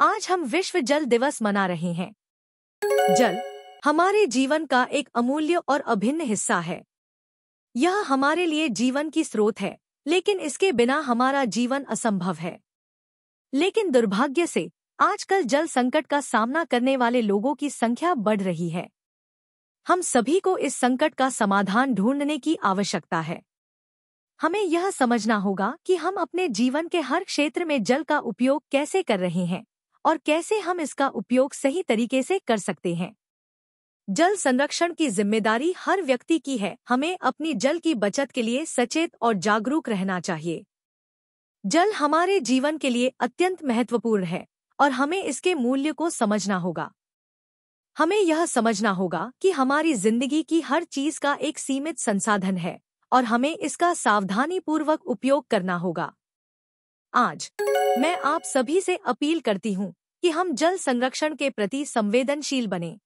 आज हम विश्व जल दिवस मना रहे हैं जल हमारे जीवन का एक अमूल्य और अभिन्न हिस्सा है यह हमारे लिए जीवन की स्रोत है लेकिन इसके बिना हमारा जीवन असंभव है लेकिन दुर्भाग्य से आजकल जल संकट का सामना करने वाले लोगों की संख्या बढ़ रही है हम सभी को इस संकट का समाधान ढूंढने की आवश्यकता है हमें यह समझना होगा कि हम अपने जीवन के हर क्षेत्र में जल का उपयोग कैसे कर रहे हैं और कैसे हम इसका उपयोग सही तरीके से कर सकते हैं जल संरक्षण की जिम्मेदारी हर व्यक्ति की है हमें अपनी जल की बचत के लिए सचेत और जागरूक रहना चाहिए जल हमारे जीवन के लिए अत्यंत महत्वपूर्ण है और हमें इसके मूल्य को समझना होगा हमें यह समझना होगा कि हमारी जिंदगी की हर चीज का एक सीमित संसाधन है और हमें इसका सावधानीपूर्वक उपयोग करना होगा आज मैं आप सभी से अपील करती हूँ कि हम जल संरक्षण के प्रति संवेदनशील बने